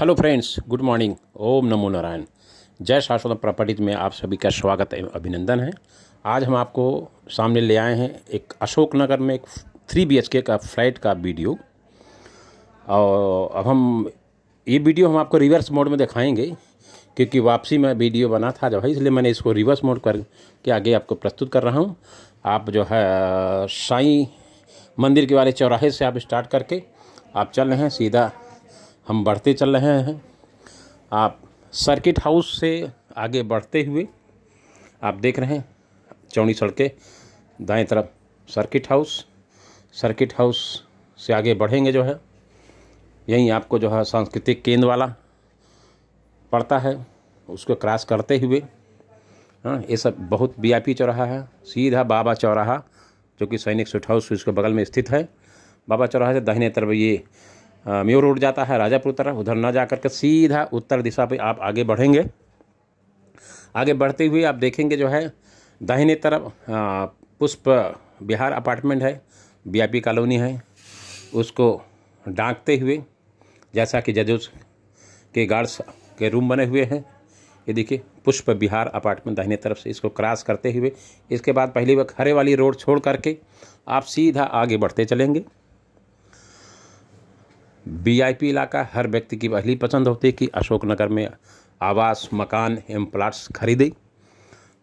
hello friends good morning ओम नमो नारायण जय शाश्वत प्रपटित में आप सभी का स्वागत एवं अभिनंदन है आज हम आपको सामने ले आए हैं एक अशोकनगर में एक थ्री बी का फ्लैट का वीडियो और अब हम ये वीडियो हम आपको रिवर्स मोड में दिखाएंगे क्योंकि वापसी में वीडियो बना था जो है इसलिए मैंने इसको रिवर्स मोड कर के आगे आपको प्रस्तुत कर रहा हूँ आप जो है साई मंदिर के वाले चौराहे से आप स्टार्ट करके आप चल रहे हैं सीधा हम बढ़ते चल रहे हैं आप सर्किट हाउस से आगे बढ़ते हुए आप देख रहे हैं चौड़ी सड़के दाएं तरफ सर्किट हाउस सर्किट हाउस से आगे बढ़ेंगे जो है यहीं आपको जो है सांस्कृतिक केंद्र वाला पड़ता है उसको क्रॉस करते हुए हाँ ये सब बहुत वी चौराहा है सीधा बाबा चौराहा जो कि सैनिक स्वीट हाउस उसके बगल में स्थित है बाबा चौराहा से दाहिने तरफ ये म्यूर उड़ जाता है राजापुर तरफ उधर ना जा करके सीधा उत्तर दिशा पे आप आगे बढ़ेंगे आगे बढ़ते हुए आप देखेंगे जो है दाहिने तरफ पुष्प बिहार अपार्टमेंट है बीआईपी कॉलोनी है उसको डांकते हुए जैसा कि जजोज के गार्ड्स के रूम बने हुए हैं ये देखिए पुष्प बिहार अपार्टमेंट दाहिने तरफ से इसको क्रॉस करते हुए इसके बाद पहली बार हरे वाली रोड छोड़ करके आप सीधा आगे बढ़ते चलेंगे वीआईपी इलाका हर व्यक्ति की पहली पसंद होती है कि अशोकनगर में आवास मकान एवं प्लाट्स खरीदे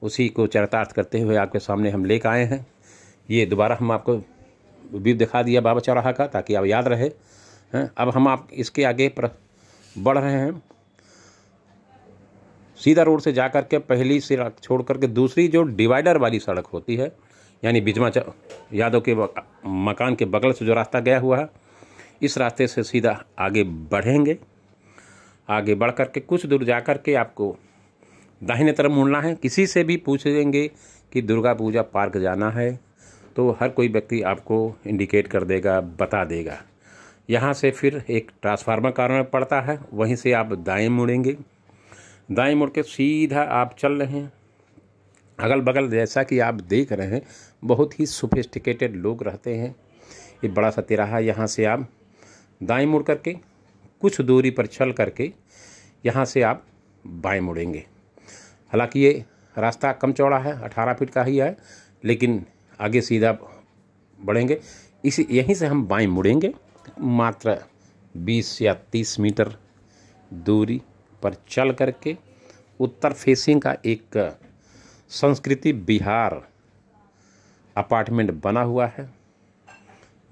उसी को चरितार्थ करते हुए आपके सामने हम लेकर आए हैं ये दोबारा हम आपको व्यू दिखा दिया बाबा चौराहा का ताकि आप याद रहे हैं अब हम आप इसके आगे पर बढ़ रहे हैं सीधा रोड से जा कर के पहली सड़क छोड़ कर के दूसरी जो डिवाइडर वाली सड़क होती है यानी बिजमा यादव के मकान के बगल से जो रास्ता गया हुआ है इस रास्ते से सीधा आगे बढ़ेंगे आगे बढ़ कर के कुछ दूर जा कर के आपको दाहिने तरफ मुड़ना है किसी से भी पूछेंगे कि दुर्गा पूजा पार्क जाना है तो हर कोई व्यक्ति आपको इंडिकेट कर देगा बता देगा यहाँ से फिर एक ट्रांसफार्मर कार में पड़ता है वहीं से आप दाएं मुड़ेंगे दाएं मुड़ के सीधा आप चल रहे हैं अगल बगल जैसा कि आप देख रहे हैं बहुत ही सोफिस्टिकेटेड लोग रहते हैं ये बड़ा सा तिराहा यहाँ से आप दाएं मुड़ करके कुछ दूरी पर चल करके यहाँ से आप बाएं मुड़ेंगे हालांकि ये रास्ता कम चौड़ा है अठारह फीट का ही है लेकिन आगे सीधा बढ़ेंगे इसी यहीं से हम बाएं मुड़ेंगे मात्र 20 या 30 मीटर दूरी पर चल करके उत्तर फेसिंग का एक संस्कृति बिहार अपार्टमेंट बना हुआ है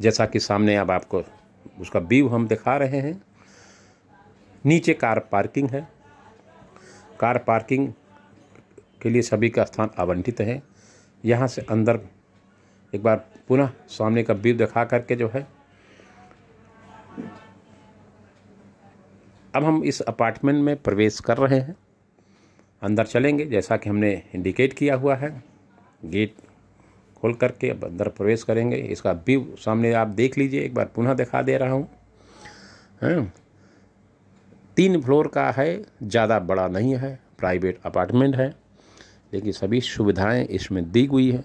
जैसा कि सामने अब आपको उसका व्यू हम दिखा रहे हैं नीचे कार पार्किंग है कार पार्किंग के लिए सभी का स्थान आवंटित है यहाँ से अंदर एक बार पुनः सामने का व्यू दिखा करके जो है अब हम इस अपार्टमेंट में प्रवेश कर रहे हैं अंदर चलेंगे जैसा कि हमने इंडिकेट किया हुआ है गेट खोल करके अब अंदर प्रवेश करेंगे इसका व्यू सामने आप देख लीजिए एक बार पुनः दिखा दे रहा हूँ तीन फ्लोर का है ज़्यादा बड़ा नहीं है प्राइवेट अपार्टमेंट है लेकिन सभी सुविधाएं इसमें दी हुई है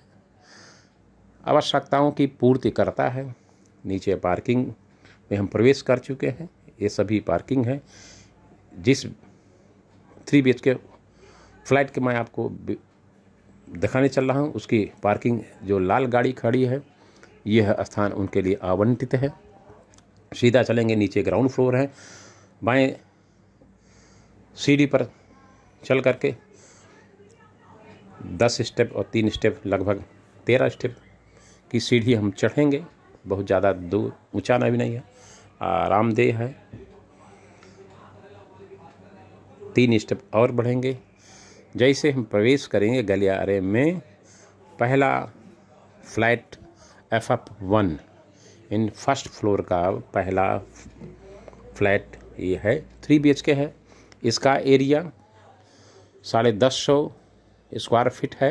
आवश्यकताओं की पूर्ति करता है नीचे पार्किंग में हम प्रवेश कर चुके हैं ये सभी पार्किंग है जिस थ्री बी के फ्लैट के मैं आपको दिखाने चल रहा हूँ उसकी पार्किंग जो लाल गाड़ी खड़ी है यह स्थान उनके लिए आवंटित है सीधा चलेंगे नीचे ग्राउंड फ्लोर है बाएं सीढ़ी पर चल करके दस स्टेप और तीन स्टेप लगभग तेरह स्टेप की सीढ़ी हम चढ़ेंगे बहुत ज़्यादा दूर ऊँचा भी नहीं है आरामदेह है तीन स्टेप और बढ़ेंगे जैसे हम प्रवेश करेंगे गलियारे में पहला flat F F one in first floor का पहला फ्लैट ये है थ्री बी के है इसका एरिया साढ़े दस सौ स्क्वायर फिट है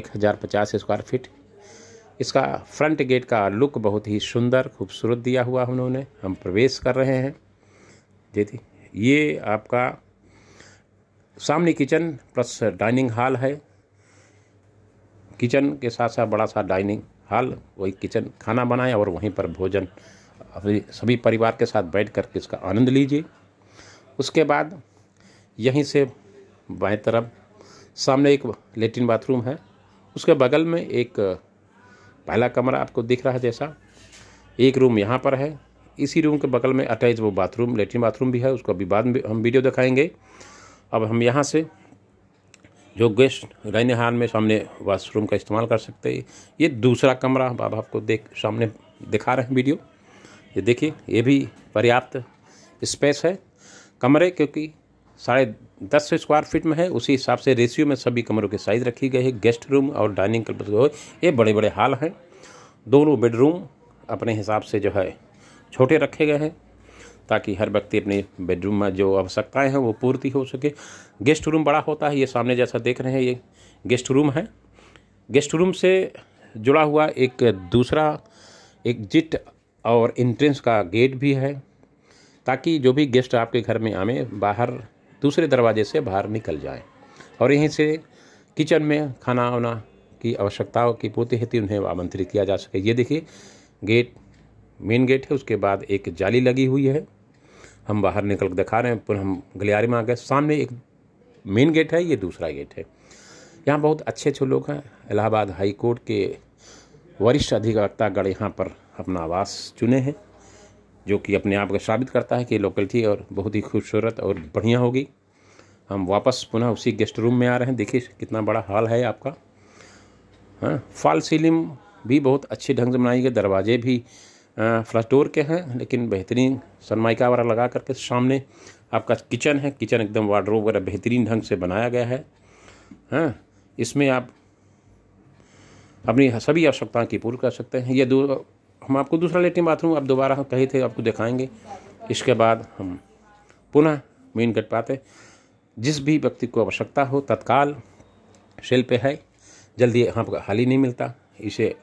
एक हज़ार पचास स्क्वायर फिट इसका फ्रंट गेट का लुक बहुत ही सुंदर खूबसूरत दिया हुआ उन्होंने हम प्रवेश कर रहे हैं जी ये आपका सामने किचन प्लस डाइनिंग हॉल है किचन के साथ साथ बड़ा सा डाइनिंग हॉल वही किचन खाना बनाएं और वहीं पर भोजन सभी परिवार के साथ बैठ कर इसका आनंद लीजिए उसके बाद यहीं से बाएं तरफ सामने एक लेटिन बाथरूम है उसके बगल में एक पहला कमरा आपको दिख रहा है जैसा एक रूम यहाँ पर है इसी रूम के बगल में अटैच वो बाथरूम लेटरिन बाथरूम भी है उसको अभी बाद में हम वीडियो दिखाएंगे अब हम यहाँ से जो गेस्ट रहने हाल में सामने वाशरूम का इस्तेमाल कर सकते हैं ये दूसरा कमरा हम अब आपको देख सामने दिखा रहे हैं वीडियो ये देखिए ये भी पर्याप्त स्पेस है कमरे क्योंकि साढ़े दस स्क्वायर फीट में है उसी हिसाब से रेशियो में सभी कमरों के साइज़ रखी गई है गेस्ट रूम और डाइनिंग जो है ये बड़े बड़े हाल हैं दोनों बेडरूम अपने हिसाब से जो है छोटे रखे गए हैं ताकि हर व्यक्ति अपने बेडरूम में जो आवश्यकताएँ हैं वो पूर्ति हो सके गेस्ट रूम बड़ा होता है ये सामने जैसा देख रहे हैं ये गेस्ट रूम है गेस्ट रूम से जुड़ा हुआ एक दूसरा एग्जिट और इंट्रेंस का गेट भी है ताकि जो भी गेस्ट आपके घर में आएँ बाहर दूसरे दरवाजे से बाहर निकल जाएं और यहीं से किचन में खाना वाना की आवश्यकताओं की पूर्ति हेतु उन्हें आमंत्रित किया जा सके ये देखिए गेट मेन गेट है उसके बाद एक जाली लगी हुई है हम बाहर निकल कर दिखा रहे हैं पुनः हम गलियारे में आ गए सामने एक मेन गेट है ये दूसरा गेट है यहाँ बहुत अच्छे अच्छे लोग हैं इलाहाबाद हाई कोर्ट के वरिष्ठ अधिवक्तागण यहाँ पर अपना आवास चुने हैं जो कि अपने आप को साबित करता है कि लोकेलिटी और बहुत ही खूबसूरत और बढ़िया होगी हम वापस पुनः उसी गेस्ट रूम में आ रहे हैं देखिए कितना बड़ा हॉल है आपका हाँ फॉल सीलिंग भी बहुत अच्छे ढंग से बनाई गई दरवाजे भी फ्लश डोर के हैं लेकिन बेहतरीन सनमाइका वगैरह लगा करके सामने आपका किचन है किचन एकदम वार्ड्रोब वगैरह बेहतरीन ढंग से बनाया गया है हाँ इसमें आप अपनी सभी आवश्यकताओं की पूर्ण कर सकते हैं ये दो हम आपको दूसरा लेटरिन बाथरूम आप दोबारा कहे थे आपको दिखाएंगे इसके बाद हम पुनः मेन गेट पाते जिस भी व्यक्ति को आवश्यकता हो तत्काल सेल पे है जल्दी यहाँ पर हाल ही नहीं मिलता इसे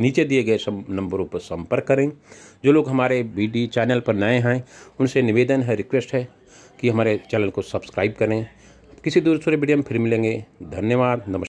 नीचे दिए गए सब नंबरों पर संपर्क करें जो लोग हमारे बी चैनल पर नए हैं उनसे निवेदन है रिक्वेस्ट है कि हमारे चैनल को सब्सक्राइब करें किसी दूसरे वीडियो में फिर मिलेंगे धन्यवाद नमस्कार